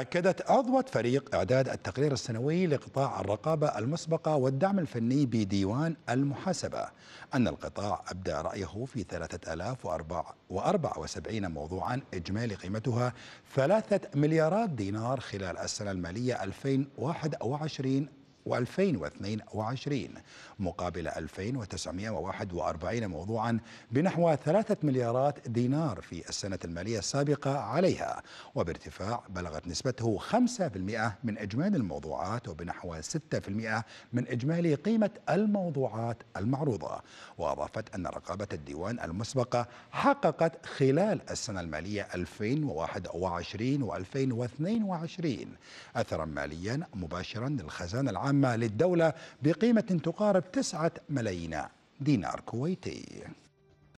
أكدت عضوة فريق إعداد التقرير السنوي لقطاع الرقابة المسبقة والدعم الفني بديوان المحاسبة أن القطاع أبدى رأيه في 3074 موضوعا إجمالي قيمتها 3 مليارات دينار خلال السنة المالية 2021 و2022 مقابل 2941 موضوعا بنحو 3 مليارات دينار في السنة المالية السابقة عليها وبارتفاع بلغت نسبته 5% من إجمالي الموضوعات وبنحو 6% من إجمالي قيمة الموضوعات المعروضة وأضافت أن رقابة الديوان المسبقة حققت خلال السنة المالية 2021 و2022 أثرا ماليا مباشرا للخزانة العامة العامة للدولة بقيمة تقارب 9 ملايين دينار كويتي